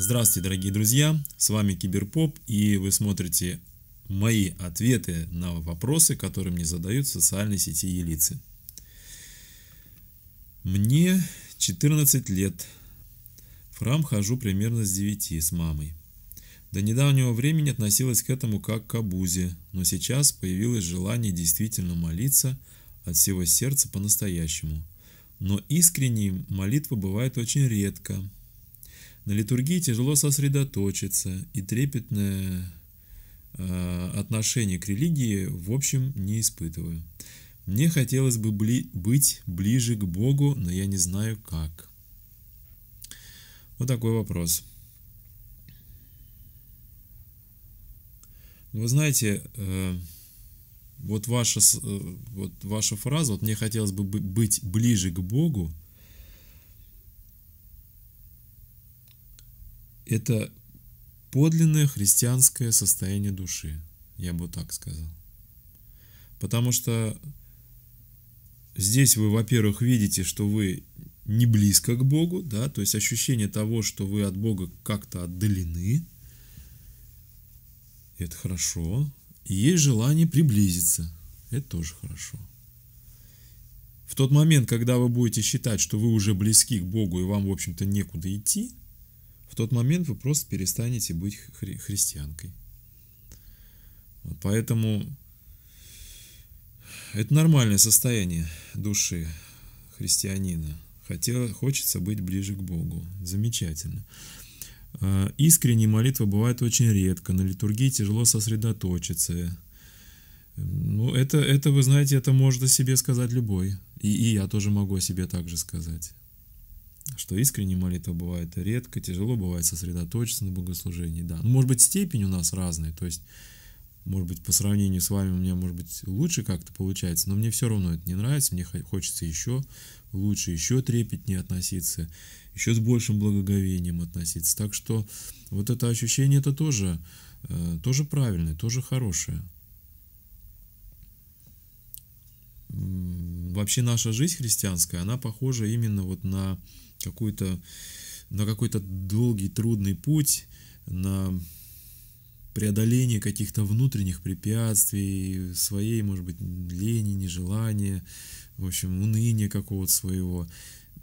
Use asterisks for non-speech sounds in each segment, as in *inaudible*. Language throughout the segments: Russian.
Здравствуйте, дорогие друзья, с вами Киберпоп, и вы смотрите мои ответы на вопросы, которые мне задают в социальной сети Елицы. Мне 14 лет. В храм хожу примерно с 9 с мамой. До недавнего времени относилась к этому как к обузе, но сейчас появилось желание действительно молиться от всего сердца по-настоящему. Но искренней молитва бывает очень редко – на литургии тяжело сосредоточиться, и трепетное э, отношение к религии в общем не испытываю. Мне хотелось бы бли быть ближе к Богу, но я не знаю как. Вот такой вопрос. Вы знаете, э, вот, ваша, э, вот ваша фраза, вот мне хотелось бы быть ближе к Богу, Это подлинное христианское состояние души, я бы так сказал. Потому что здесь вы, во-первых, видите, что вы не близко к Богу, да, то есть ощущение того, что вы от Бога как-то отдалены, это хорошо. И есть желание приблизиться, это тоже хорошо. В тот момент, когда вы будете считать, что вы уже близки к Богу и вам, в общем-то, некуда идти – в тот момент вы просто перестанете быть хри христианкой. Вот поэтому это нормальное состояние души христианина. Хотел, хочется быть ближе к Богу. Замечательно. А, Искренняя молитва бывает очень редко. На литургии тяжело сосредоточиться. Ну, это, это, вы знаете, это может о себе сказать любой. И, и я тоже могу о себе также сказать что искренняя молитва бывает редко, тяжело бывает сосредоточиться на богослужении, да. Ну, может быть, степень у нас разная, то есть, может быть, по сравнению с вами у меня, может быть, лучше как-то получается, но мне все равно это не нравится, мне хочется еще лучше, еще трепетнее относиться, еще с большим благоговением относиться. Так что вот это ощущение, это тоже, э, тоже правильное, тоже хорошее. Вообще наша жизнь христианская, она похожа именно вот на какую-то, на какой-то долгий, трудный путь, на преодоление каких-то внутренних препятствий, своей, может быть, лени, нежелания, в общем, уныния какого-то своего,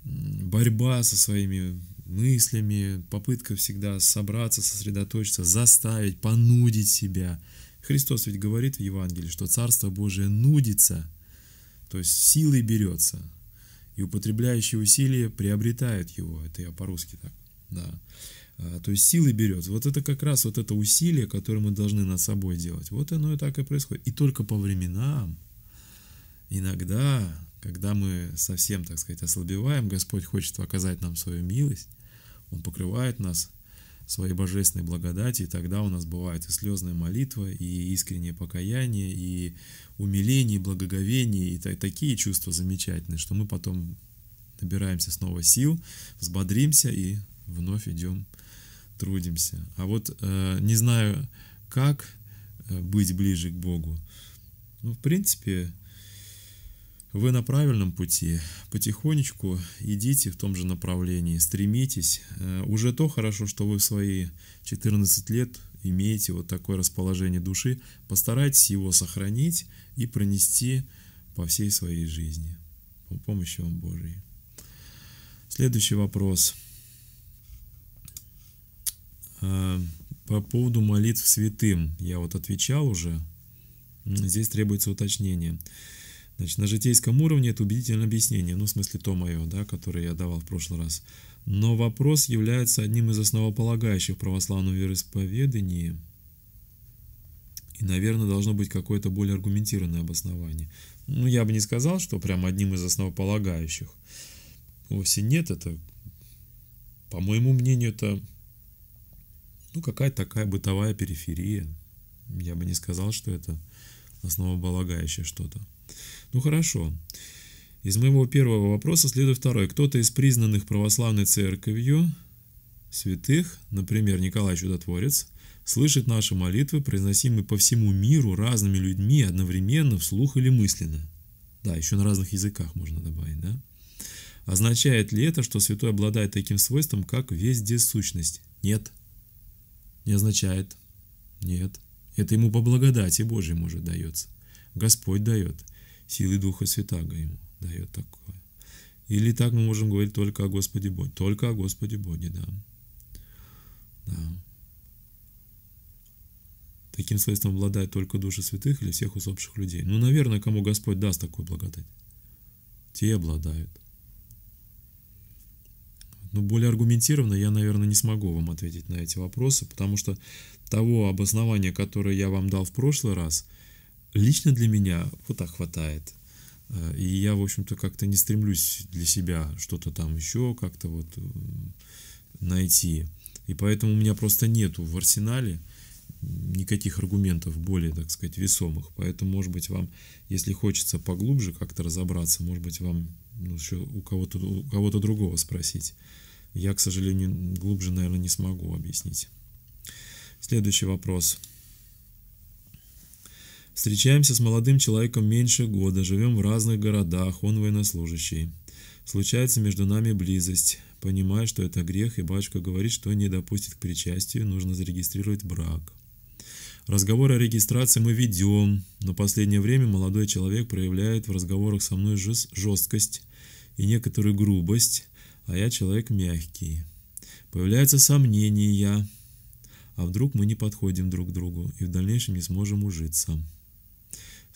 борьба со своими мыслями, попытка всегда собраться, сосредоточиться, заставить, понудить себя. Христос ведь говорит в Евангелии, что Царство Божие нудится, то есть силой берется, и употребляющий усилия приобретает его. Это я по-русски так, да. А, то есть силы берет. Вот это как раз вот это усилие, которое мы должны над собой делать. Вот оно и так и происходит. И только по временам, иногда, когда мы совсем, так сказать, ослабеваем, Господь хочет оказать нам свою милость, Он покрывает нас своей божественной благодати, и тогда у нас бывает и слезная молитва, и искреннее покаяние, и умиление, и благоговение, и такие чувства замечательные, что мы потом набираемся снова сил, взбодримся и вновь идем, трудимся. А вот э, не знаю, как э, быть ближе к Богу. Ну, в принципе, вы на правильном пути, потихонечку идите в том же направлении, стремитесь. Э, уже то хорошо, что вы в свои 14 лет имеете вот такое расположение души, постарайтесь его сохранить и пронести по всей своей жизни. По помощи вам Божией. Следующий вопрос. Э, по поводу молитв святым. Я вот отвечал уже. Здесь требуется уточнение. Значит, на житейском уровне это убедительное объяснение, ну, в смысле то мое, да, которое я давал в прошлый раз. Но вопрос является одним из основополагающих в православном вероисповедании и, наверное, должно быть какое-то более аргументированное обоснование. Ну, я бы не сказал, что прям одним из основополагающих. Вовсе нет, это, по моему мнению, это ну, какая-то такая бытовая периферия. Я бы не сказал, что это основополагающее что-то. Ну хорошо. Из моего первого вопроса следует второй. Кто-то из признанных православной церковью святых, например, Николай Чудотворец, слышит наши молитвы, произносимые по всему миру разными людьми одновременно, вслух или мысленно. Да, еще на разных языках можно добавить, да? Означает ли это, что святой обладает таким свойством, как вездесущность? Нет. Не означает. Нет. Это ему по благодати Божьей, может, дается. Господь дает силы Духа Святаго ему дает такое. Или так мы можем говорить только о Господе Боге. Только о Господе Боге, да. Да. Таким свойством обладает только души святых или всех усопших людей. Ну, наверное, кому Господь даст такую благодать. Те обладают. Но ну, более аргументированно я, наверное, не смогу вам ответить на эти вопросы, потому что того обоснования, которое я вам дал в прошлый раз – лично для меня вот так хватает. Э, и я, в общем-то, как-то не стремлюсь для себя что-то там еще как-то вот э, найти. И поэтому у меня просто нету в арсенале никаких аргументов более, так сказать, весомых. Поэтому, может быть, вам, если хочется поглубже как-то разобраться, может быть, вам ну, еще у кого-то у кого-то другого спросить. Я, к сожалению, глубже, наверное, не смогу объяснить. Следующий вопрос. Встречаемся с молодым человеком меньше года, живем в разных городах, он военнослужащий. Случается между нами близость. Понимаю, что это грех, и батюшка говорит, что не допустит к причастию, нужно зарегистрировать брак. Разговоры о регистрации мы ведем, но последнее время молодой человек проявляет в разговорах со мной жесткость и некоторую грубость, а я человек мягкий. Появляются сомнения, а вдруг мы не подходим друг к другу и в дальнейшем не сможем ужиться.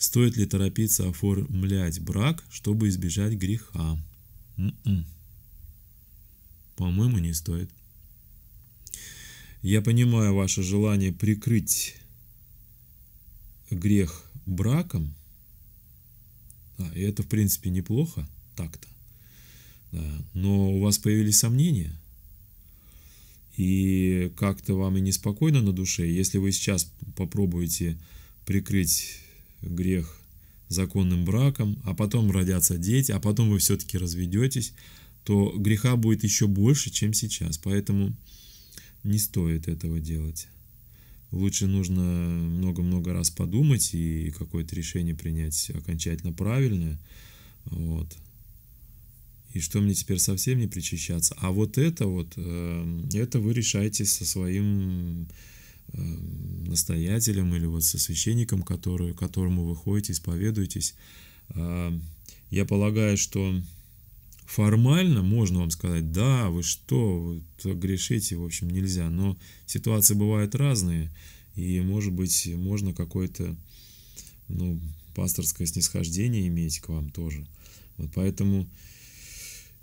Стоит ли торопиться оформлять брак, чтобы избежать греха? М-м. По-моему, не стоит. Я понимаю ваше желание прикрыть грех браком. А, и это, в принципе, неплохо так-то. Да. Но у вас появились сомнения. И как-то вам и неспокойно на душе. Если вы сейчас попробуете прикрыть грех законным браком, а потом родятся дети, а потом вы все-таки разведетесь, то греха будет еще больше, чем сейчас. Поэтому не стоит этого делать. Лучше нужно много-много раз подумать и какое-то решение принять окончательно правильное. Вот. И что мне теперь совсем не причащаться? А вот это вот, эм, это вы решаете со своим Эм, настоятелем или вот со священником, который, которому вы ходите, исповедуетесь. Эм, я полагаю, что формально можно вам сказать, да, вы что, вы грешите, в общем, нельзя. Но ситуации бывают разные, и, может быть, можно какое-то ну, пасторское снисхождение иметь к вам тоже. Вот поэтому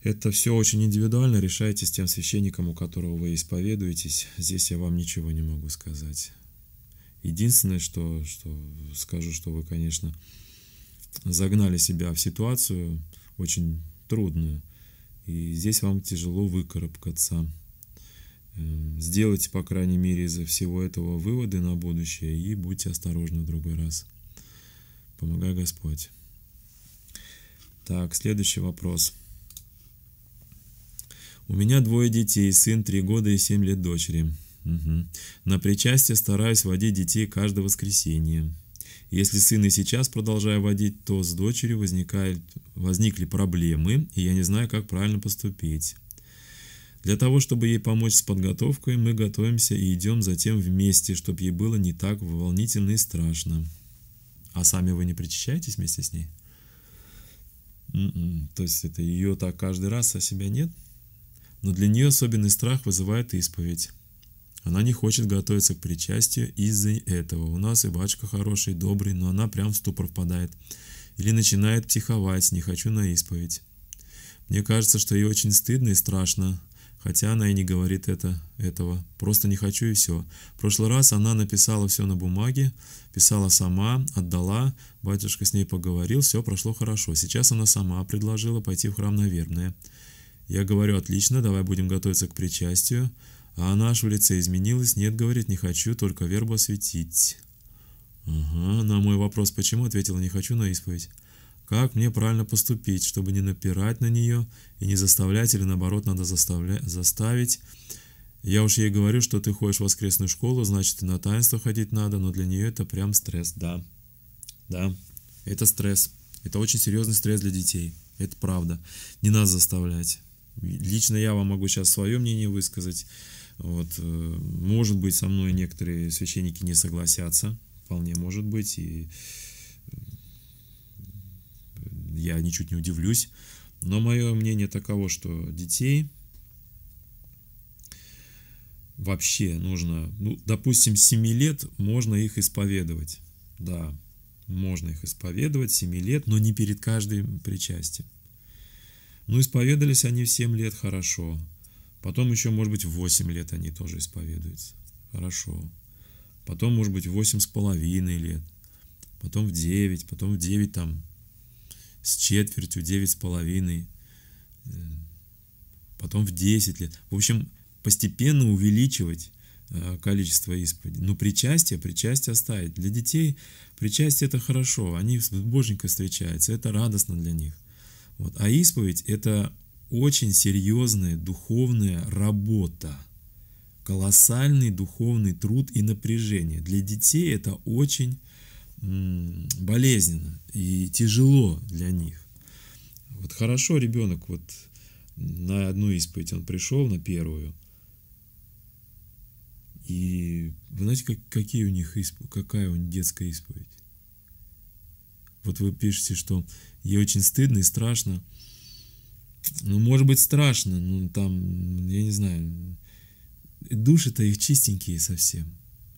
это все очень индивидуально, решайте с тем священником, у которого вы исповедуетесь. Здесь я вам ничего не могу сказать. Единственное, что, что скажу, что вы, конечно, загнали себя в ситуацию очень трудную. И здесь вам тяжело выкарабкаться. Эм, сделайте, по крайней мере, из за всего этого выводы на будущее и будьте осторожны в другой раз. Помогай Господь. Так, следующий вопрос. У меня двое детей, сын три года и семь лет дочери. Угу. На причастие стараюсь водить детей каждое воскресенье. Если сын и сейчас продолжаю водить, то с дочерью возникают, возникли проблемы, и я не знаю, как правильно поступить. Для того, чтобы ей помочь с подготовкой, мы готовимся и идем затем вместе, чтобы ей было не так волнительно и страшно. А сами вы не причащаетесь вместе с ней? Mm -mm. То есть это ее так каждый раз, а себя нет? но для нее особенный страх вызывает исповедь. Она не хочет готовиться к причастию из-за этого. У нас и батюшка хороший, добрый, но она прям в ступор впадает. Или начинает психовать, не хочу на исповедь. Мне кажется, что ей очень стыдно и страшно, хотя она и не говорит это, этого. Просто не хочу и все. В прошлый раз она написала все на бумаге, писала сама, отдала, батюшка с ней поговорил, все прошло хорошо. Сейчас она сама предложила пойти в храм на вербное. Я говорю, отлично, давай будем готовиться к причастию. А наше в лице изменилось, нет, говорит, не хочу, только вербу осветить. Ага, на мой вопрос почему, ответила, не хочу на исповедь. Как мне правильно поступить, чтобы не напирать на нее и не заставлять, или наоборот, надо заставля... заставить? Я уж ей говорю, что ты ходишь в воскресную школу, значит и на таинство ходить надо, но для нее это прям стресс, да. Да, это стресс. Это очень серьезный стресс для детей. Это правда. Не надо заставлять. Лично я вам могу сейчас свое мнение высказать. Вот, э, может быть, со мной некоторые священники не согласятся, вполне может быть, и э, я ничуть не удивлюсь. Но мое мнение таково, что детей вообще нужно, ну, допустим, 7 лет можно их исповедовать. Да, можно их исповедовать 7 лет, но не перед каждым причастием. Ну, исповедались они в 7 лет, хорошо. Потом еще, может быть, в 8 лет они тоже исповедуются. Хорошо. Потом, может быть, 8 с половиной лет. Потом в 9, потом в 9 там с четвертью, 9 с половиной. Э, потом в 10 лет. В общем, постепенно увеличивать э, количество исповедей. Ну, причастие, причастие оставить. Для детей причастие это хорошо, они с боженькой встречаются, это радостно для них. Вот. А исповедь – это очень серьезная духовная работа, колоссальный духовный труд и напряжение. Для детей это очень болезненно и тяжело для них. Вот хорошо ребенок вот на одну исповедь он пришел, на первую. И вы знаете, как, какие у них исп... какая у них детская исповедь? Вот вы пишете, что ей очень стыдно и страшно. Ну, может быть, страшно, ну, там, я не знаю, души-то их чистенькие совсем.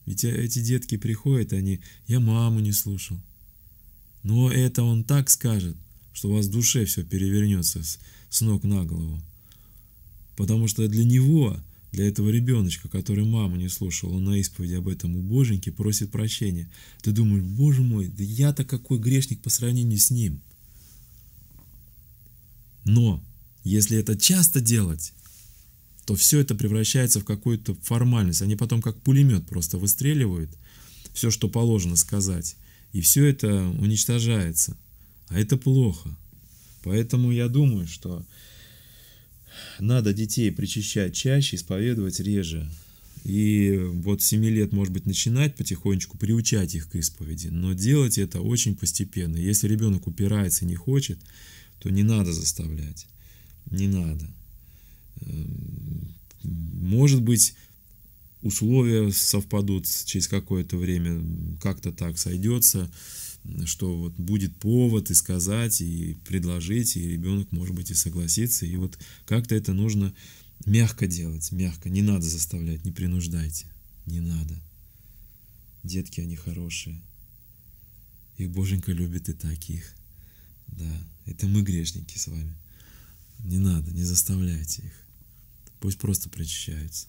Ведь э, эти детки приходят, они, я маму не слушал. Но это он так скажет, что у вас в душе все перевернется с, с ног на голову. Потому что для него для этого ребеночка, который маму не слушала на исповеди об этом у боженьки просит прощения. Ты думаешь, боже мой, да я-то какой грешник по сравнению с ним. Но если это часто делать, то все это превращается в какую-то формальность. Они потом как пулемет просто выстреливают все, что положено сказать. И все это уничтожается. А это плохо. Поэтому я думаю, что надо детей причащать чаще, исповедовать реже. И вот с 7 лет, может быть, начинать потихонечку приучать их к исповеди, но делать это очень постепенно. Если ребенок упирается и не хочет, то не надо заставлять. Не надо. Эм, может быть, условия совпадут через какое-то время, как-то так сойдется что вот будет повод и сказать, и предложить, и ребенок, может быть, и согласится. И вот как-то это нужно мягко делать, мягко. Не надо заставлять, не принуждайте, не надо. Детки, они хорошие. Их Боженька любит и таких. Да, это мы грешники с вами. Не надо, не заставляйте их. Пусть просто прочищаются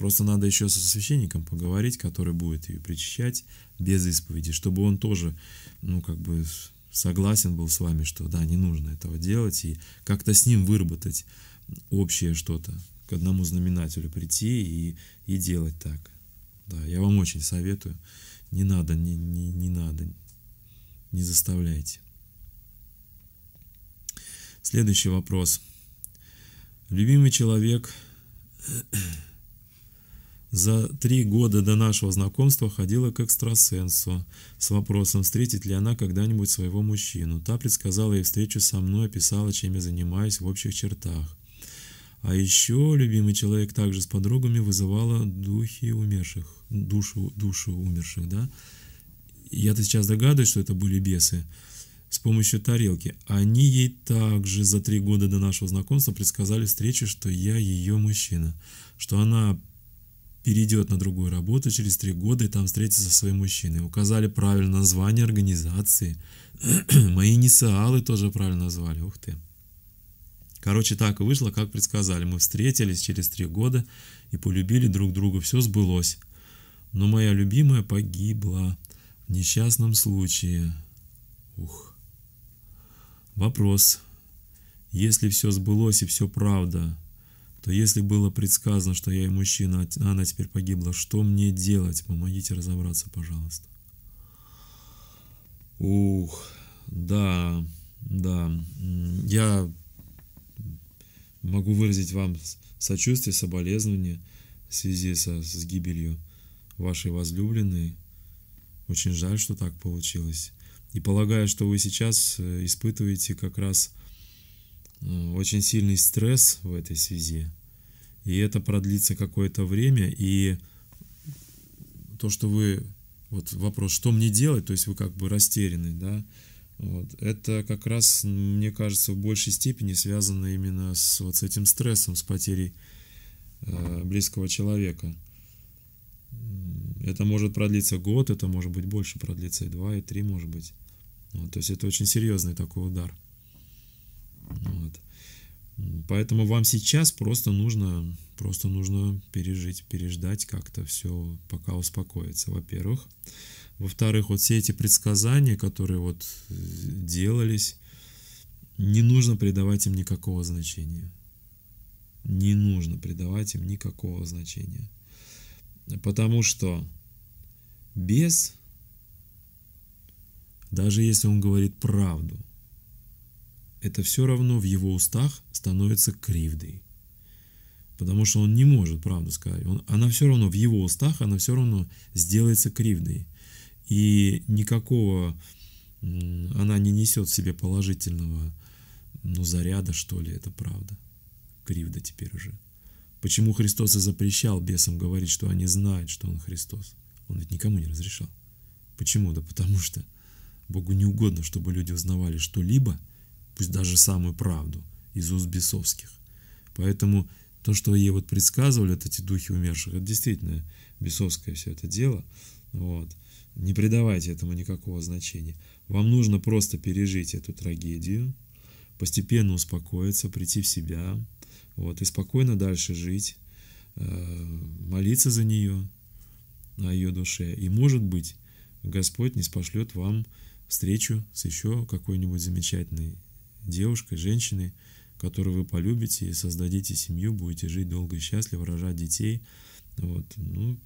Просто надо еще со священником поговорить, который будет ее причащать без исповеди, чтобы он тоже, ну, как бы согласен был с вами, что да, не нужно этого делать, и как-то с ним выработать общее что-то, к одному знаменателю прийти и, и делать так. Да, я вам очень советую. Не надо, не, не, не надо, не заставляйте. Следующий вопрос. Любимый человек за три года до нашего знакомства ходила к экстрасенсу с вопросом, встретит ли она когда-нибудь своего мужчину. Та предсказала ей встречу со мной, описала, чем я занимаюсь в общих чертах. А еще любимый человек также с подругами вызывала духи умерших, душу, душу умерших, да. Я-то сейчас догадываюсь, что это были бесы с помощью тарелки. Они ей также за три года до нашего знакомства предсказали встречу, что я ее мужчина, что она перейдет на другую работу через три года и там встретится со своим мужчиной. Указали правильно название организации. *clears throat* Мои инициалы тоже правильно назвали. Ух ты. Короче, так и вышло, как предсказали. Мы встретились через три года и полюбили друг друга. Все сбылось. Но моя любимая погибла в несчастном случае. Ух. Вопрос. Если все сбылось и все правда, то если было предсказано, что я и мужчина, а она теперь погибла, что мне делать? Помогите разобраться, пожалуйста. Ух, да, да, я могу выразить вам сочувствие, соболезнования в связи со, с гибелью вашей возлюбленной. Очень жаль, что так получилось. И полагаю, что вы сейчас э, испытываете как раз Э, очень сильный стресс в этой связи. И это продлится какое-то время. И то, что вы... Вот вопрос, что мне делать, то есть вы как бы растеряны, да? Вот. Это как раз, мне кажется, в большей степени связано именно с, вот, с этим стрессом, с потерей э, близкого человека. Это может продлиться год, это может быть больше продлиться, и два, и три, может быть. Вот, то есть это очень серьезный такой удар. Вот. Поэтому вам сейчас просто нужно, просто нужно пережить, переждать как-то все, пока успокоится, во-первых. Во-вторых, вот все эти предсказания, которые вот э, делались, не нужно придавать им никакого значения. Не нужно придавать им никакого значения. Потому что без, даже если он говорит правду – это все равно в его устах становится кривдой. Потому что он не может правду сказать. Он, она все равно в его устах, она все равно сделается кривдой. И никакого она не несет в себе положительного ну, заряда, что ли, это правда. Кривда теперь уже. Почему Христос и запрещал бесам говорить, что они знают, что Он Христос? Он ведь никому не разрешал. Почему? Да потому что Богу не угодно, чтобы люди узнавали что-либо – пусть даже самую правду, из уст бесовских. Поэтому то, что ей вот предсказывали, вот эти духи умерших, это действительно бесовское все это дело. Вот. Не придавайте этому никакого значения. Вам нужно просто пережить эту трагедию, постепенно успокоиться, прийти в себя, вот, и спокойно дальше жить, э, молиться за нее, о ее душе. И, может быть, Господь не спошлет вам встречу с еще какой-нибудь замечательной девушкой, женщиной, которую вы полюбите и создадите семью, будете жить долго и счастливо, рожать детей. Вот. Ну,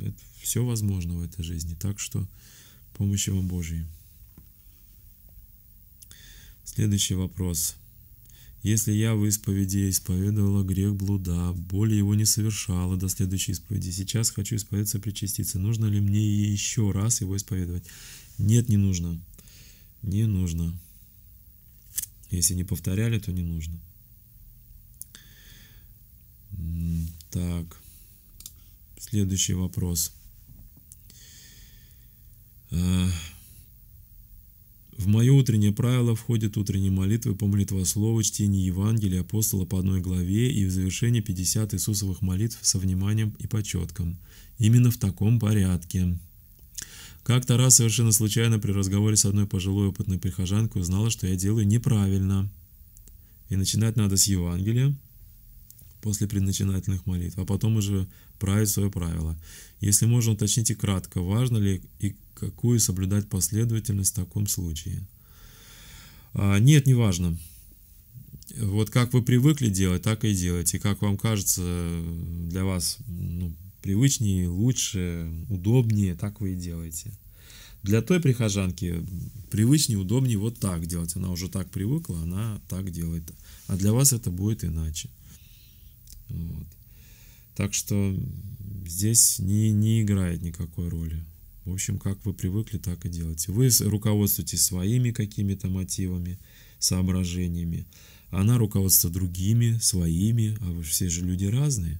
это все возможно в этой жизни. Так что помощи вам Божьей. Следующий вопрос. Если я в исповеди исповедовала грех блуда, более его не совершала до следующей исповеди, сейчас хочу исповедаться причаститься, нужно ли мне еще раз его исповедовать? Нет, не нужно. Не нужно. Если не повторяли, то не нужно. Так, следующий вопрос. А, в мое утреннее правило входит утренние молитвы по молитвослову, чтение Евангелия апостола по одной главе и в завершении 50 Иисусовых молитв со вниманием и почетком. Именно в таком порядке. Как-то раз совершенно случайно при разговоре с одной пожилой опытной прихожанкой узнала, что я делаю неправильно. И начинать надо с Евангелия после предначинательных молитв, а потом уже править свое правило. Если можно, уточните кратко, важно ли и какую соблюдать последовательность в таком случае. А, нет, не важно. Вот как вы привыкли делать, так и делайте. Как вам кажется, для вас ну, привычнее, лучше, удобнее, так вы и делаете. Для той прихожанки привычнее, удобнее вот так делать. Она уже так привыкла, она так делает. А для вас это будет иначе. Вот. Так что здесь не, не играет никакой роли. В общем, как вы привыкли, так и делайте. Вы руководствуетесь своими какими-то мотивами, соображениями. Она руководствуется другими, своими, а вы все же люди разные.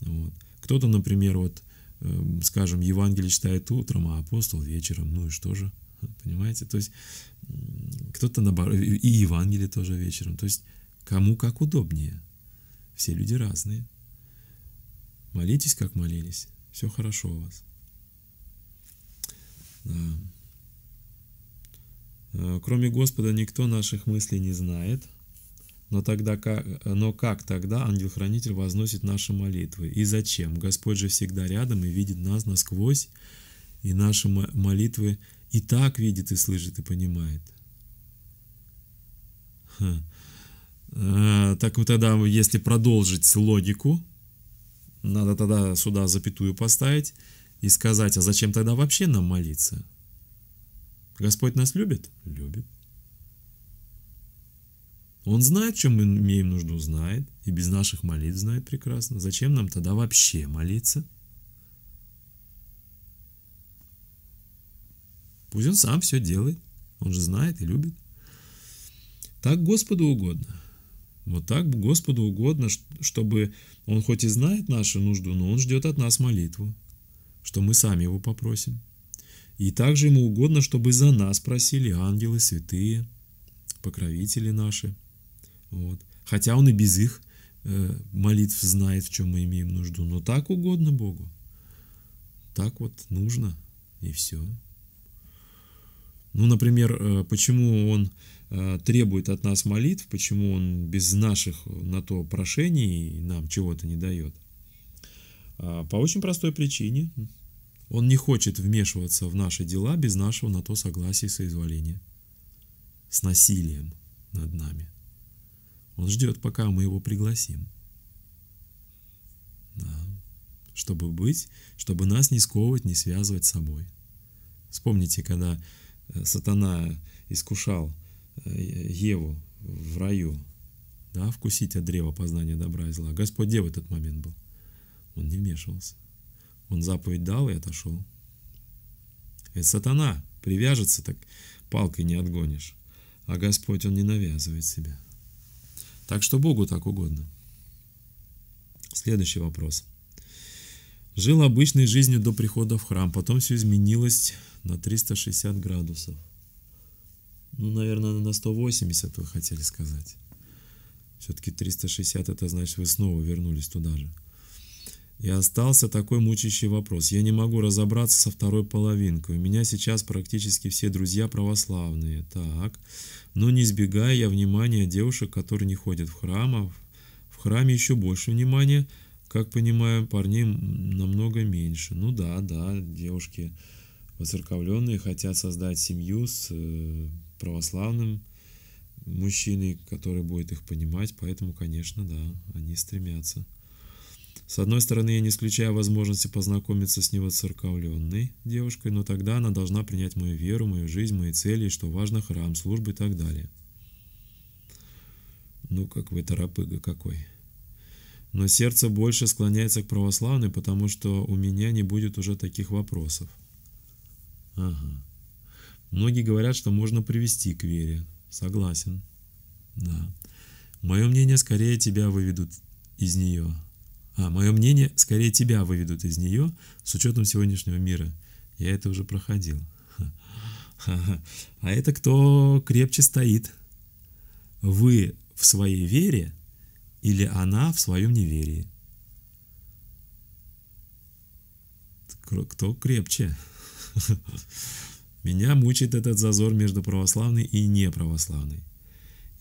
Вот. Кто-то, например, вот, эм, скажем, Евангелие читает утром, а апостол вечером, ну и что же, *laughs* понимаете? То есть кто-то, наоборот, и Евангелие тоже вечером, то есть кому как удобнее. Все люди разные. Молитесь, как молились, все хорошо у вас. Да. Э, кроме Господа никто наших мыслей не знает – но, тогда как, но как тогда ангел-хранитель возносит наши молитвы? И зачем? Господь же всегда рядом и видит нас насквозь, и наши молитвы и так видит, и слышит, и понимает. Ха. А, так вот тогда, если продолжить логику, надо тогда сюда запятую поставить и сказать, а зачем тогда вообще нам молиться? Господь нас любит? Любит. Он знает, чем мы имеем нужду, знает, и без наших молитв знает прекрасно. Зачем нам тогда вообще молиться? Пусть он сам все делает, он же знает и любит. Так Господу угодно. Вот так Господу угодно, чтобы он хоть и знает нашу нужду, но он ждет от нас молитву, что мы сами его попросим. И также ему угодно, чтобы за нас просили ангелы, святые, покровители наши – вот. Хотя он и без их э, молитв знает, в чем мы имеем нужду. Но так угодно Богу. Так вот нужно, и все. Ну, например, э, почему он э, требует от нас молитв, почему он без наших э, на то прошений нам чего-то не дает? Э, а, по очень простой причине. Он не хочет вмешиваться в наши дела без нашего на то согласия и соизволения. С насилием над нами. Он ждет, пока мы его пригласим. Да. Чтобы быть, чтобы нас не сковывать, не связывать с собой. Вспомните, когда э, сатана искушал э, Еву в раю, да, вкусить от древа познания добра и зла. Господь где в этот момент был? Он не вмешивался. Он заповедь дал и отошел. Это сатана привяжется, так палкой не отгонишь. А Господь, Он не навязывает себя. Так что Богу так угодно. Следующий вопрос. Жил обычной жизнью до прихода в храм, потом все изменилось на 360 градусов. Ну, наверное, на 180 вы хотели сказать. Все-таки 360 это значит вы снова вернулись туда же. И остался такой мучащий вопрос. Я не могу разобраться со второй половинкой. У меня сейчас практически все друзья православные. Так. Но не избегая я внимания девушек, которые не ходят в храм, а в храме еще больше внимания. Как понимаю, парней намного меньше. Ну да, да, девушки воцерковленные хотят создать семью с э, православным мужчиной, который будет их понимать, поэтому, конечно, да, они стремятся. С одной стороны, я не исключаю возможности познакомиться с невоцерковленной девушкой, но тогда она должна принять мою веру, мою жизнь, мои цели, что важно, храм, службы и так далее. Ну, как вы торопыга какой. Но сердце больше склоняется к православной, потому что у меня не будет уже таких вопросов. Ага. Многие говорят, что можно привести к вере. Согласен. Да. Мое мнение, скорее тебя выведут из нее. А мое мнение скорее тебя выведут из нее с учетом сегодняшнего мира. Я это уже проходил. А это кто крепче стоит? Вы в своей вере или она в своем неверии? Кто крепче? Меня мучает этот зазор между православной и неправославной.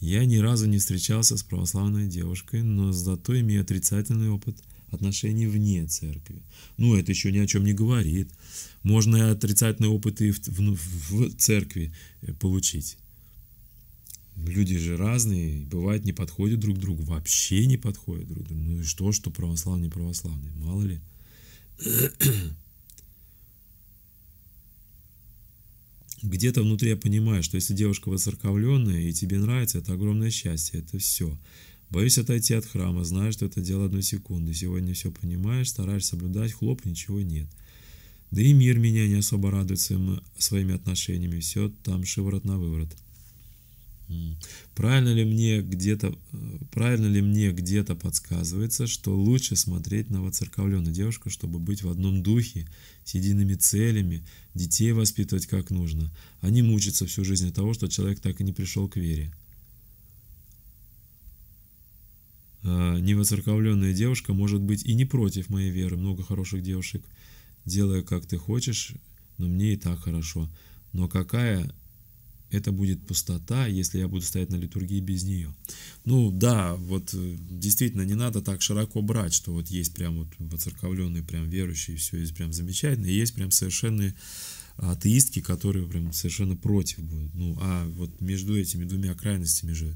Я ни разу не встречался с православной девушкой, но зато имею отрицательный опыт отношений вне церкви. Ну, это еще ни о чем не говорит. Можно и отрицательный опыт и в, в, ну, в церкви э, получить. Люди же разные, бывает, не подходят друг другу, вообще не подходят друг другу. Ну и что, что православный, православный, мало ли. где-то внутри я понимаю, что если девушка воцерковленная и тебе нравится, это огромное счастье, это все. Боюсь отойти от храма, знаю, что это дело одной секунды. Сегодня все понимаешь, стараешься соблюдать, хлоп, ничего нет. Да и мир меня не особо радует своим, своими отношениями, все там шиворот на выворот. Правильно ли мне где-то э, правильно ли мне где-то подсказывается, что лучше смотреть на воцерковленную девушку, чтобы быть в одном духе, с едиными целями, детей воспитывать как нужно, а не мучиться всю жизнь от того, что человек так и не пришел к вере. А, невоцерковленная девушка может быть и не против моей веры, много хороших девушек, делая как ты хочешь, но мне и так хорошо. Но какая это будет пустота, если я буду стоять на литургии без нее. Ну да, вот э, действительно не надо так широко брать, что вот есть прям вот воцерковленные, прям верующие, все есть прям замечательно, и есть прям совершенно а, атеистки, которые прям совершенно против будут. Ну а вот между этими двумя крайностями же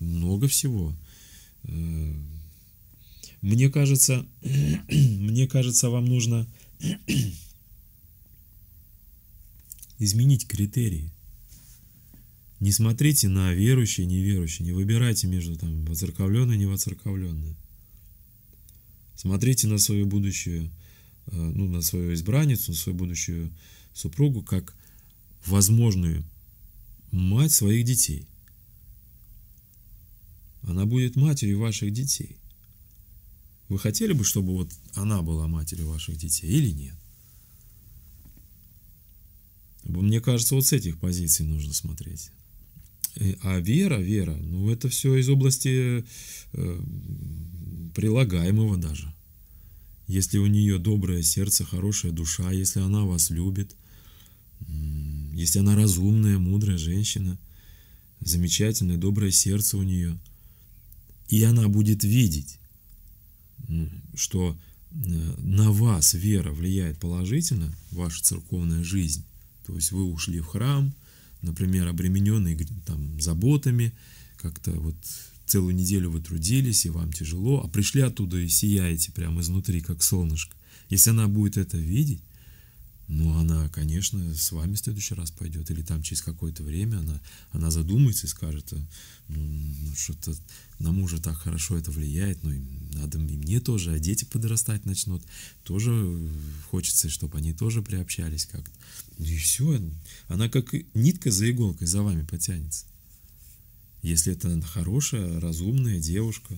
много всего. Э, мне кажется, *clears throat* мне кажется, вам нужно *clears throat* изменить критерии. Не смотрите на верующие неверующие, не выбирайте между там воцерковленные и невоцерковленные. Смотрите на свою будущую, э, ну, на свою избранницу, на свою будущую супругу, как возможную мать своих детей. Она будет матерью ваших детей. Вы хотели бы, чтобы вот она была матерью ваших детей или нет? Мне кажется, вот с этих позиций нужно смотреть. Э, а вера, вера, ну это все из области э, прилагаемого даже. Если у нее доброе сердце, хорошая душа, если она вас любит, если она разумная, мудрая женщина, замечательное, доброе сердце у нее, и она будет видеть, что э, на вас вера влияет положительно, ваша церковная жизнь, то есть вы ушли в храм, например, обремененные там, заботами, как-то вот целую неделю вы трудились, и вам тяжело, а пришли оттуда и сияете прямо изнутри, как солнышко. Если она будет это видеть, ну, она, конечно, с вами в следующий раз пойдет, или там через какое-то время она, она задумается и скажет, э, «Ну, ну, что-то на мужа так хорошо это влияет, ну и надо и мне тоже, а дети подрастать начнут, тоже э, хочется, чтобы они тоже приобщались как-то. Ну, и все, она как нитка за иголкой за вами потянется. Если это хорошая, разумная девушка,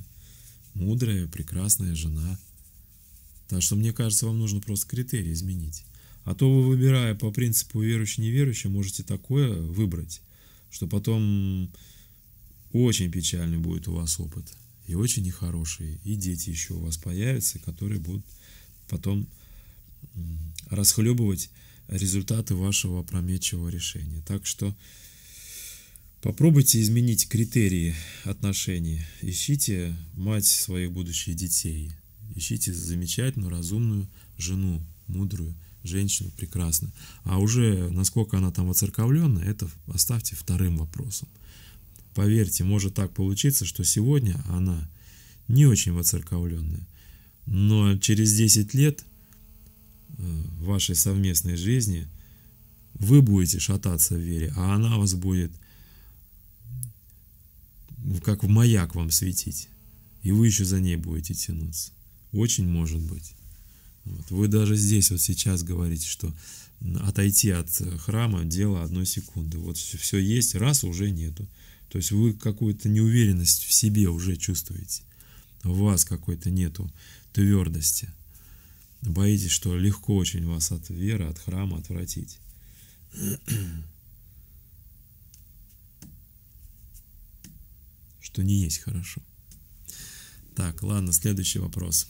мудрая, прекрасная жена. Так что, мне кажется, вам нужно просто критерии изменить. А то вы, выбирая по принципу верующий-неверующий, можете такое выбрать, что потом очень печальный будет у вас опыт. И очень нехороший. И дети еще у вас появятся, которые будут потом расхлебывать результаты вашего опрометчивого решения. Так что попробуйте изменить критерии отношений. Ищите мать своих будущих детей. Ищите замечательную, разумную жену, мудрую, женщина прекрасна, А уже насколько она там оцерковлена, это оставьте вторым вопросом. Поверьте, может так получиться, что сегодня она не очень воцерковленная, но через 10 лет э, вашей совместной жизни вы будете шататься в вере, а она вас будет как в маяк вам светить, и вы еще за ней будете тянуться. Очень может быть. Вот. Вы даже здесь вот сейчас говорите, что отойти от храма дело одной секунды. Вот все, все есть, раз уже нету. То есть вы какую-то неуверенность в себе уже чувствуете. У вас какой-то нету твердости. Боитесь, что легко очень вас от веры, от храма отвратить. Что не есть хорошо. Так, ладно, следующий вопрос.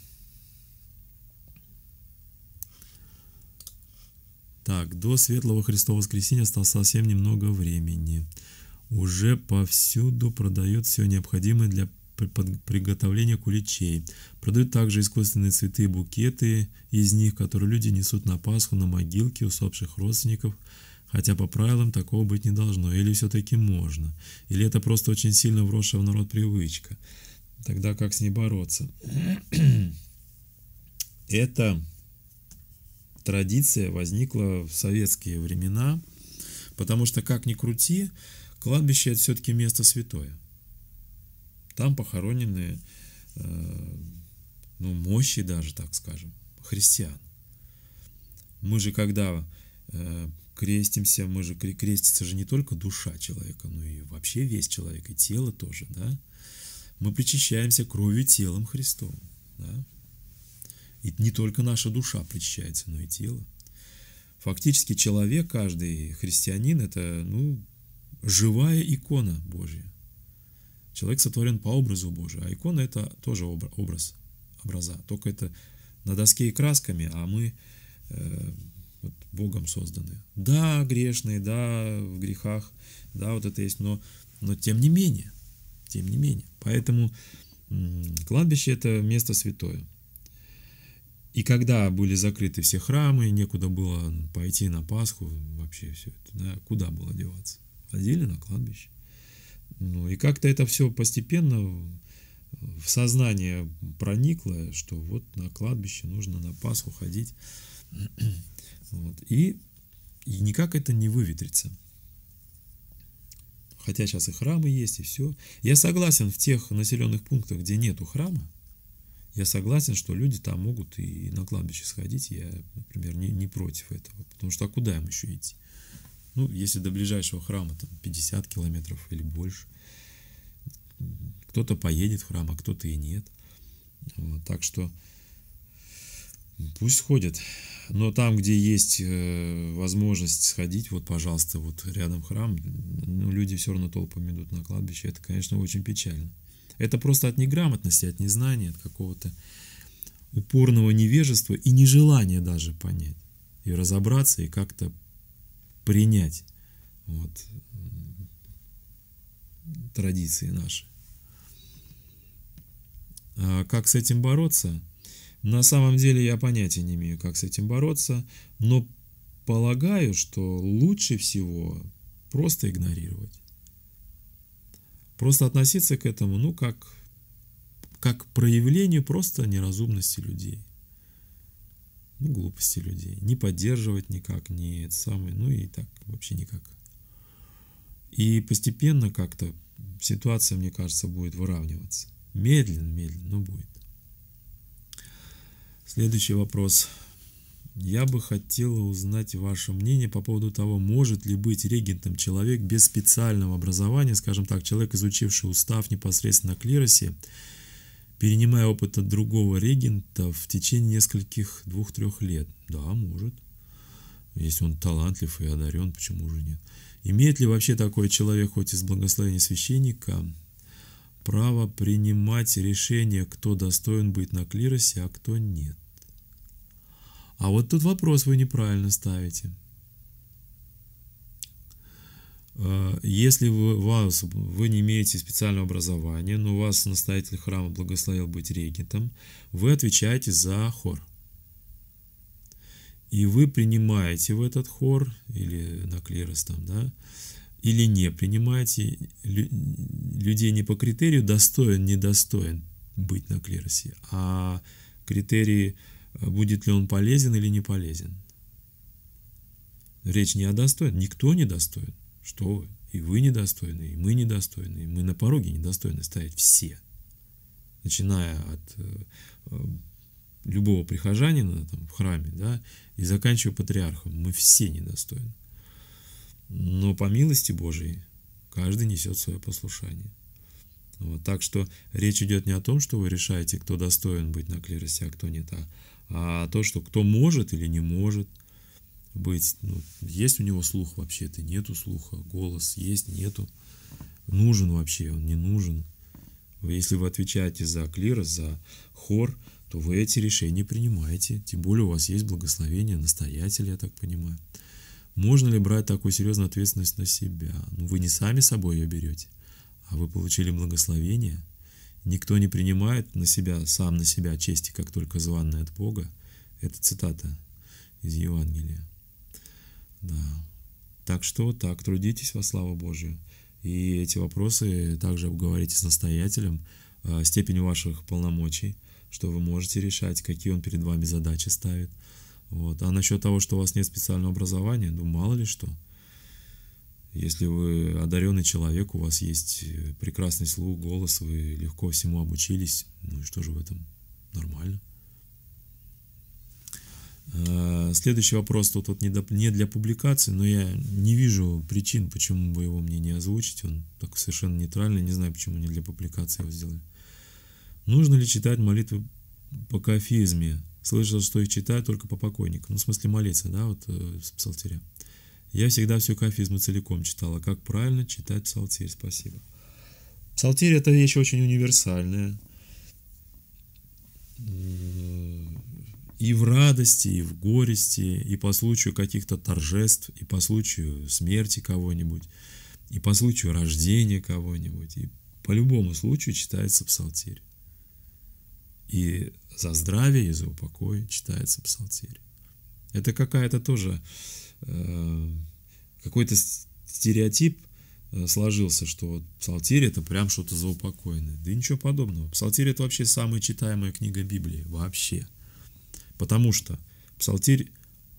Так, до Светлого Христова воскресения осталось совсем немного времени. Уже повсюду продают все необходимое для приготовления куличей. Продают также искусственные цветы и букеты из них, которые люди несут на Пасху, на могилке усопших родственников. Хотя по правилам такого быть не должно. Или все-таки можно. Или это просто очень сильно вросшая в народ привычка. Тогда как с ней бороться? *clears throat* это традиция возникла в советские времена, потому что, как ни крути, кладбище это все-таки место святое. Там похоронены э, ну, мощи даже, так скажем, христиан. Мы же, когда э, крестимся, мы же крестится же не только душа человека, но и вообще весь человек, и тело тоже, да. Мы причащаемся кровью телом Христовым, да. И не только наша душа причащается, но и тело. Фактически человек, каждый христианин, это ну, живая икона Божья. Человек сотворен по образу Божию, а икона это тоже образ, образа. Только это на доске и красками, а мы э, вот, Богом созданы. Да, грешные, да, в грехах, да, вот это есть, но, но тем не менее, тем не менее. Поэтому кладбище это место святое. И когда были закрыты все храмы, некуда было пойти на Пасху, вообще все это, да, куда было деваться? Ходили на кладбище. Ну и как-то это все постепенно в сознание проникло, что вот на кладбище нужно на Пасху ходить. *clears throat* Вот. И, и никак это не выветрится. Хотя сейчас и храмы есть, и все. Я согласен в тех населенных пунктах, где нету храма, я согласен, что люди там могут и на кладбище сходить, я, например, не, не против этого, потому что а куда им еще идти? Ну, если до ближайшего храма там 50 километров или больше, кто-то поедет в храм, а кто-то и нет. Вот, так что пусть сходят. Но там, где есть э, возможность сходить, вот, пожалуйста, вот рядом храм, ну, люди все равно толпами идут на кладбище. Это, конечно, очень печально. Это просто от неграмотности, от незнания, от какого-то упорного невежества и нежелания даже понять, и разобраться, и как-то принять вот, традиции наши. А как с этим бороться? На самом деле я понятия не имею, как с этим бороться, но полагаю, что лучше всего просто игнорировать. Просто относиться к этому, ну, как, как к проявлению просто неразумности людей. Ну, глупости людей. Не поддерживать никак, не это самое, ну и так вообще никак. И постепенно как-то ситуация, мне кажется, будет выравниваться. Медленно, медленно, но будет. Следующий вопрос. Я бы хотела узнать ваше мнение по поводу того, может ли быть регентом человек без специального образования, скажем так, человек, изучивший устав непосредственно на клиросе, перенимая опыт от другого регента в течение нескольких двух-трех лет. Да, может. Если он талантлив и одарен, почему же нет? Имеет ли вообще такой человек, хоть из благословения священника, право принимать решение, кто достоин быть на клиросе, а кто нет? А вот тут вопрос вы неправильно ставите. Э, если вы, вас, вы не имеете специального образования, но вас настоятель храма благословил быть регентом, вы отвечаете за хор. И вы принимаете в этот хор, или на клирос там, да, или не принимаете людей не по критерию достоин, недостоин быть на клиросе, а критерии – будет ли он полезен или не полезен. Речь не о достоин, никто не достоин. Что вы? И вы недостойны, и мы недостойны, и мы на пороге недостойны стоять все. Начиная от э, э, любого прихожанина там, в храме, да, и заканчивая патриархом, мы все недостойны. Но по милости Божией каждый несет свое послушание. Вот, так что речь идет не о том, что вы решаете, кто достоин быть на клиросе, а кто нет, а а то, что кто может или не может быть, ну, есть у него слух вообще-то, нету слуха, голос есть, нету, нужен вообще, он не нужен. Если вы отвечаете за Клира, за хор, то вы эти решения принимаете, тем более у вас есть благословение настоятеля, я так понимаю. Можно ли брать такую серьезную ответственность на себя? Ну, вы не сами собой ее берете, а вы получили благословение – Никто не принимает на себя, сам на себя чести, как только званное от Бога. Это цитата из Евангелия. Да. Так что так, трудитесь во славу Божию. И эти вопросы также обговорите с настоятелем, э, степень ваших полномочий, что вы можете решать, какие он перед вами задачи ставит. Вот. А насчет того, что у вас нет специального образования, ну мало ли что – если вы одаренный человек, у вас есть э, прекрасный слух, голос, вы легко всему обучились, ну и что же в этом? Нормально. А, следующий вопрос тут вот не для публикации, но я не вижу причин, почему бы его мне не озвучить. Он так совершенно нейтральный, не знаю, почему не для публикации его сделали. Нужно ли читать молитвы по кафизме? Слышал, что их читают только по покойникам. Ну, в смысле молиться, да, вот э, с псалтиря. Я всегда всю кафизму целиком читала. Как правильно читать псалтирь? Спасибо. Псалтирь – это вещь очень универсальная. И в радости, и в горести, и по случаю каких-то торжеств, и по случаю смерти кого-нибудь, и по случаю рождения кого-нибудь. И по любому случаю читается псалтирь. И за здравие, и за упокой читается псалтирь. Это какая-то тоже Э, какой-то стереотип э, сложился, что вот Псалтирь это прям что-то заупокойное. Да ничего подобного. Псалтирь это вообще самая читаемая книга Библии. Вообще. Потому что Псалтирь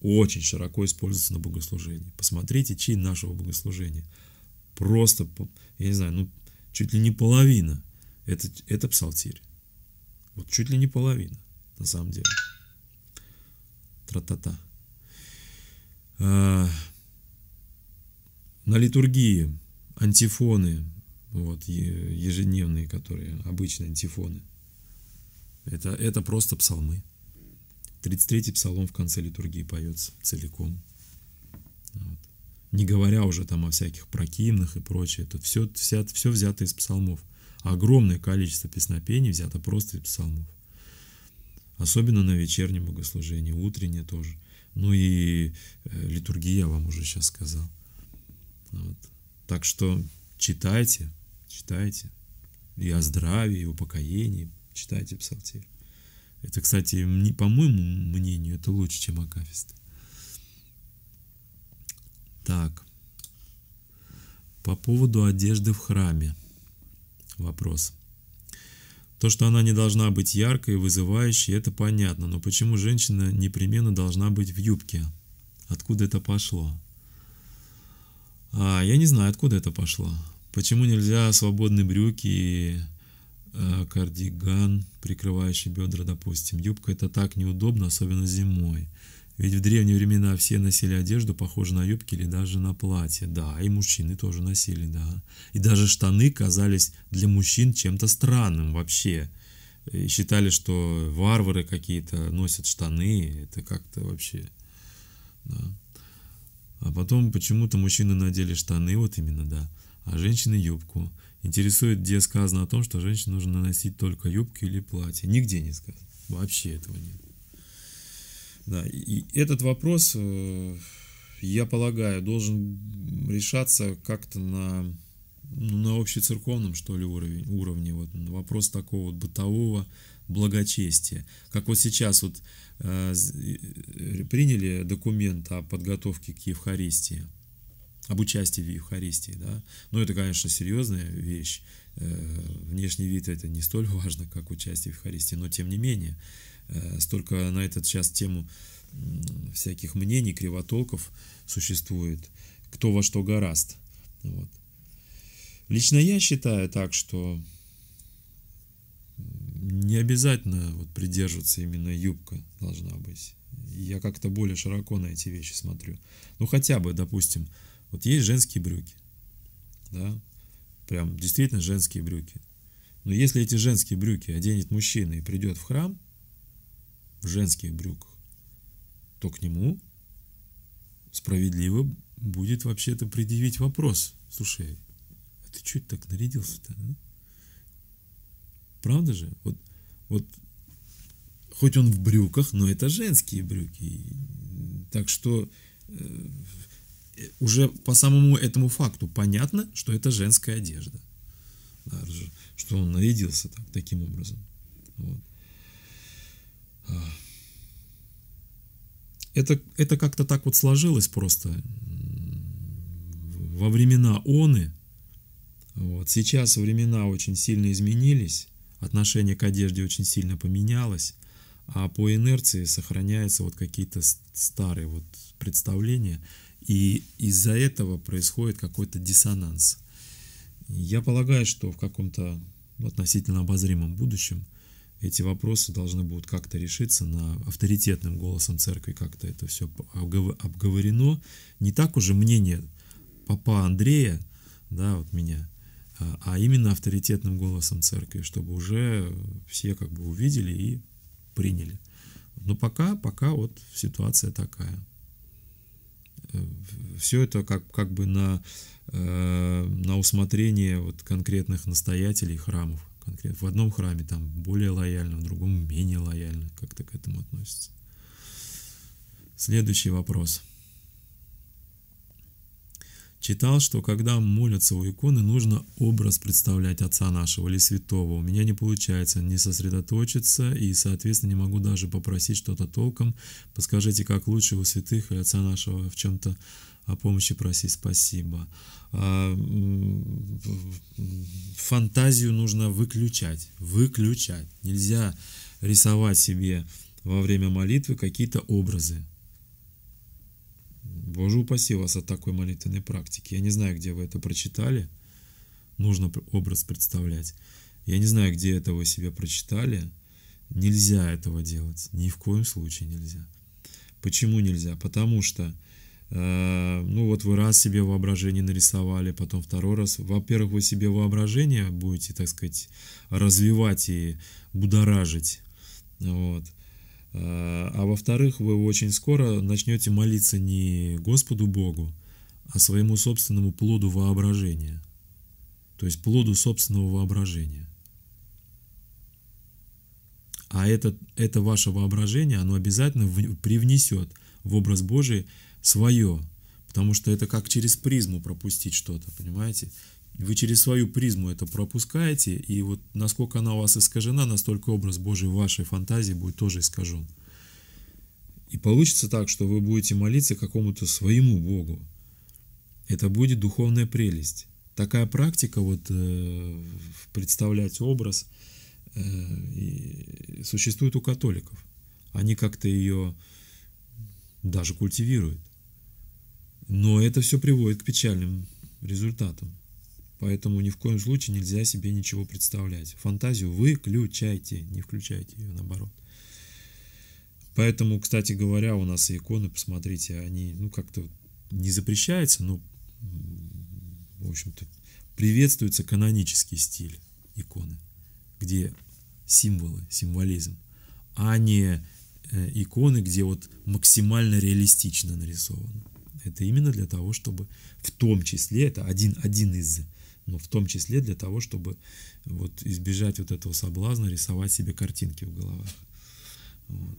очень широко используется на богослужении. Посмотрите чей нашего богослужения. Просто, я не знаю, ну чуть ли не половина. Это, это Псалтирь. Вот чуть ли не половина, на самом деле. Тра-та-та. -та. -та. Э, на литургии антифоны, вот, ежедневные, которые обычные антифоны. Это, это просто псалмы. 33-й псалом в конце литургии поется целиком. Вот. Не говоря уже там о всяких прокимнах и прочее. Тут все, вся, все взято из псалмов. Огромное количество песнопений взято просто из псалмов. Особенно на вечернем богослужении, утреннее тоже. Ну и э, литургия я вам уже сейчас сказал. Вот. Так что читайте, читайте. И о здравии, и о покоении. Читайте псалтирь. Это, кстати, по моему мнению, это лучше, чем акафисты. Так. По поводу одежды в храме. Вопрос. То, что она не должна быть яркой и вызывающей, это понятно, но почему женщина непременно должна быть в юбке? Откуда это пошло? А, я не знаю, откуда это пошло. Почему нельзя свободные брюки и э, кардиган, прикрывающий бедра, допустим? Юбка это так неудобно, особенно зимой. Ведь в древние времена все носили одежду, похожую на юбки или даже на платье. Да, и мужчины тоже носили, да. И даже штаны казались для мужчин чем-то странным вообще. И считали, что варвары какие-то носят штаны. Это как-то вообще... Да. А потом почему-то мужчины надели штаны, вот именно, да, а женщины юбку. Интересует, где сказано о том, что женщине нужно носить только юбки или платье. Нигде не сказано. Вообще этого нет. Да, и этот вопрос, э, я полагаю, должен решаться как-то на, на общецерковном, что ли, уровне уровне. Вот вопрос такого вот бытового благочестия. Как вот сейчас вот э, э, приняли документ о подготовке к Евхаристии, об участии в Евхаристии, да. Ну, это, конечно, серьезная вещь. Э, внешний вид это не столь важно, как участие в Евхаристии, но тем не менее. Э, столько на этот сейчас тему всяких мнений, кривотолков существует, кто во что гораст. Вот. Лично я считаю так, что не обязательно вот придерживаться именно юбка должна быть. Я как-то более широко на эти вещи смотрю. Ну хотя бы, допустим, вот есть женские брюки, да, прям действительно женские брюки. Но если эти женские брюки оденет мужчина и придет в храм, в женских брюках, то к нему справедливо будет вообще-то предъявить вопрос. Слушай, а ты что так нарядился-то? А? Правда же? Вот, вот хоть он в брюках, но это женские брюки. Так что э, уже по самому этому факту понятно, что это женская одежда. Да, что он нарядился так, таким образом. Вот. А. Это, это как-то так вот сложилось просто во времена оны. Вот. Сейчас времена очень сильно изменились, отношение к одежде очень сильно поменялось, а по инерции сохраняются вот какие-то старые вот представления, и из-за этого происходит какой-то диссонанс. Я полагаю, что в каком-то относительно обозримом будущем эти вопросы должны будут как-то решиться на авторитетным голосом церкви, как-то это все обговорено. Не так уже мнение папа Андрея, да, вот меня, а, а именно авторитетным голосом церкви, чтобы уже все как бы увидели и приняли. Но пока, пока вот ситуация такая. Э, все это как, как бы на, э, на усмотрение вот конкретных настоятелей храмов конкретно. В одном храме там более лояльно, в другом менее лояльно как-то к этому относится. Следующий вопрос. Читал, что когда молятся у иконы, нужно образ представлять Отца нашего или Святого. У меня не получается не сосредоточиться и, соответственно, не могу даже попросить что-то толком. Подскажите, как лучше у святых или Отца нашего в чем-то о помощи проси спасибо. А, фантазию нужно выключать, выключать. Нельзя рисовать себе во время молитвы какие-то образы. Боже упаси вас от такой молитвенной практики. Я не знаю, где вы это прочитали. Нужно образ представлять. Я не знаю, где это вы себе прочитали. Нельзя этого делать. Ни в коем случае нельзя. Почему нельзя? Потому что Э, ну вот вы раз себе воображение нарисовали, потом второй раз. Во-первых, вы себе воображение будете, так сказать, развивать и будоражить. Вот. Э, а во-вторых, вы очень скоро начнете молиться не Господу Богу, а своему собственному плоду воображения. То есть плоду собственного воображения. А это, это ваше воображение, оно обязательно в, привнесет в образ Божий свое, потому что это как через призму пропустить что-то, понимаете? Вы через свою призму это пропускаете, и вот насколько она у вас искажена, настолько образ Божий в вашей фантазии будет тоже искажен. И получится так, что вы будете молиться какому-то своему Богу. Это будет духовная прелесть. Такая практика, вот э, представлять образ, э, существует у католиков. Они как-то ее даже культивируют. Но это все приводит к печальным результатам. Поэтому ни в коем случае нельзя себе ничего представлять. Фантазию выключайте, не включайте ее наоборот. Поэтому, кстати говоря, у нас иконы, посмотрите, они, ну, как-то не запрещаются, но, в общем-то, приветствуется канонический стиль иконы, где символы, символизм, а не э, иконы, где вот максимально реалистично нарисовано. Это именно для того, чтобы в том числе, это один, один из, но в том числе для того, чтобы вот избежать вот этого соблазна рисовать себе картинки в головах. Вот.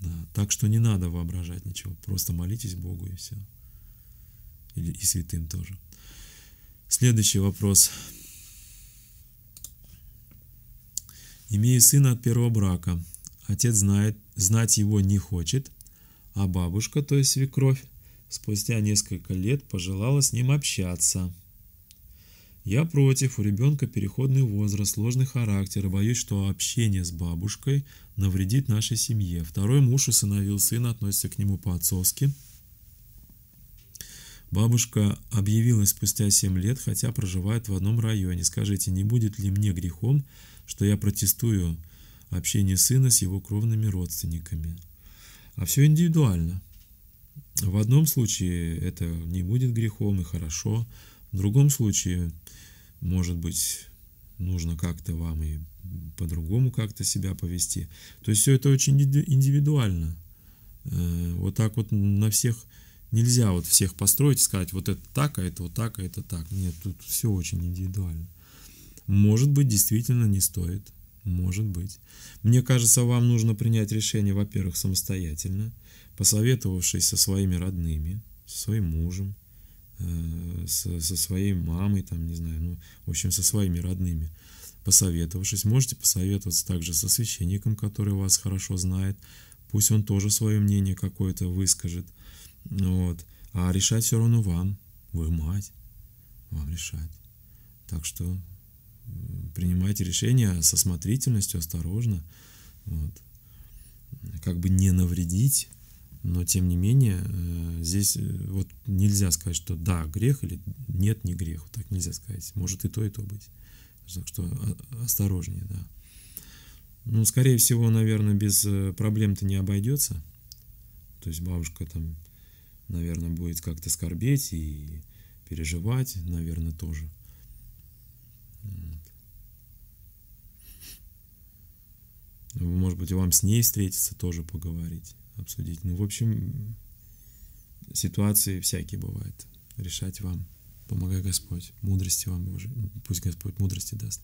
Да. Так что не надо воображать ничего, просто молитесь Богу и все. Или и святым тоже. Следующий вопрос. Имею сына от первого брака. Отец знает, знать его не хочет, а бабушка, то есть свекровь, спустя несколько лет пожелала с ним общаться. Я против, у ребенка переходный возраст, сложный характер, боюсь, что общение с бабушкой навредит нашей семье. Второй муж усыновил сына, относится к нему по-отцовски. Бабушка объявилась спустя 7 лет, хотя проживает в одном районе. Скажите, не будет ли мне грехом, что я протестую общение сына с его кровными родственниками? А все индивидуально. В одном случае это не будет грехом и хорошо, в другом случае, может быть, нужно как-то вам и по-другому как-то себя повести. То есть все это очень индивидуально. Э, вот так вот на всех нельзя вот всех построить и сказать, вот это так, а это вот так, а это так. Нет, тут все очень индивидуально. Может быть, действительно не стоит может быть. Мне кажется, вам нужно принять решение, во-первых, самостоятельно, посоветовавшись со своими родными, со своим мужем, э, со, со своей мамой, там, не знаю, ну, в общем, со своими родными, посоветовавшись. Можете посоветоваться также со священником, который вас хорошо знает, пусть он тоже свое мнение какое-то выскажет, вот. А решать все равно вам, вы мать, вам решать. Так что принимайте решения со смотрительностью, осторожно, вот. как бы не навредить, но тем не менее э, здесь э, вот нельзя сказать, что да, грех или нет, не грех, так нельзя сказать, может и то, и то быть, так что осторожнее, да. Ну, скорее всего, наверное, без э, проблем-то не обойдется, то есть бабушка там, наверное, будет как-то скорбеть и переживать, наверное, тоже. Может быть, вам с ней встретиться тоже поговорить, обсудить. Ну, в общем, ситуации всякие бывают. Решать вам. Помогай Господь. Мудрости вам Боже. Ну, пусть Господь мудрости даст.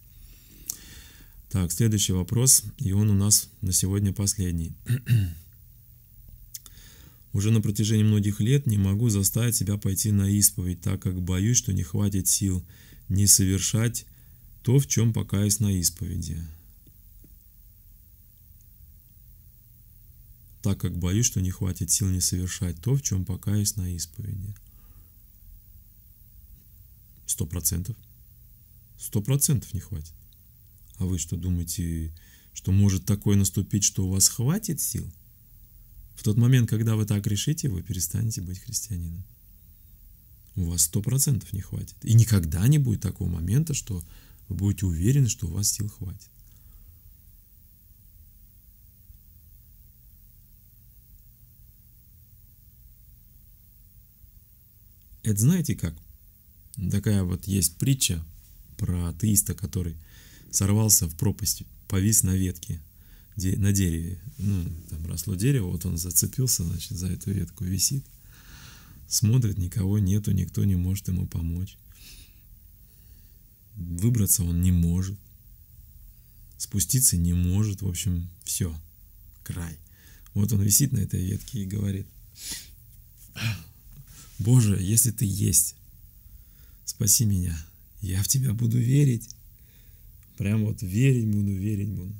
Так, следующий вопрос, и он у нас на сегодня последний. *clears throat* Уже на протяжении многих лет не могу заставить себя пойти на исповедь, так как боюсь, что не хватит сил не совершать то, в чем покаюсь на исповеди. так как боюсь, что не хватит сил не совершать то, в чем покаюсь на исповеди. Сто процентов. Сто процентов не хватит. А вы что думаете, что может такое наступить, что у вас хватит сил? В тот момент, когда вы так решите, вы перестанете быть христианином. У вас сто процентов не хватит. И никогда не будет такого момента, что вы будете уверены, что у вас сил хватит. Это знаете как? Такая вот есть притча про атеиста, который сорвался в пропасть, повис на ветке, на дереве. Ну, там росло дерево, вот он зацепился, значит, за эту ветку висит. Смотрит, никого нету, никто не может ему помочь. Выбраться он не может. Спуститься не может. В общем, все. Край. Вот он висит на этой ветке и говорит, Боже, если ты есть, спаси меня, я в тебя буду верить. Прям вот верить буду, верить буду.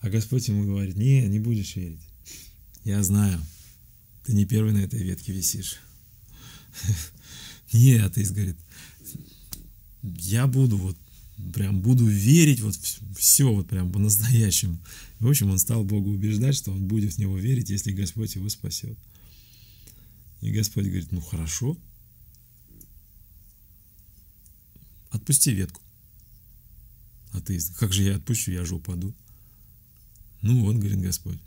А Господь ему говорит, не, не будешь верить. Я знаю, ты не первый на этой ветке висишь. *laughs* Не, а атеист говорит, я буду вот прям буду верить вот все вот прям по-настоящему. В общем, он стал Богу убеждать, что он будет в него верить, если Господь его спасет. И Господь говорит, ну хорошо, отпусти ветку. А ты, как же я отпущу, я же упаду. Ну вот, говорит Господь,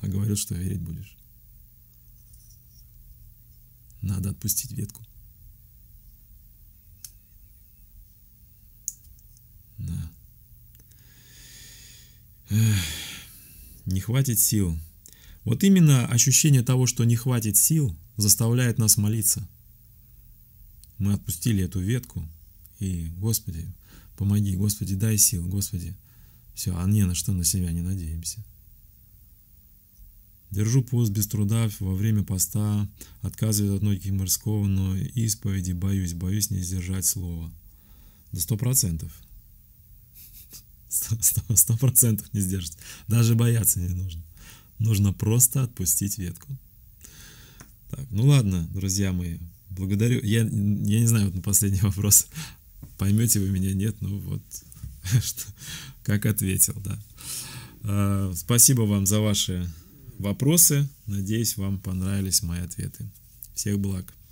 а говорит, что верить будешь. Надо отпустить ветку. Да. Эх, не хватит сил. Вот именно ощущение того, что не хватит сил, заставляет нас молиться. Мы отпустили эту ветку, и, Господи, помоги, Господи, дай сил, Господи. Все, а не на что на себя не надеемся. Держу пост без труда во время поста, отказываюсь от многих мирского, но исповеди боюсь, боюсь не сдержать слова. До сто процентов. Сто процентов не сдержать, Даже бояться не нужно. Нужно просто отпустить ветку. Так, ну ладно, друзья мои, благодарю. Я, я не знаю, вот на последний *laughs* вопрос, поймете вы меня, нет, ну вот, *laughs* что, как ответил, да. А, спасибо вам за ваши вопросы. Надеюсь, вам понравились мои ответы. Всех благ.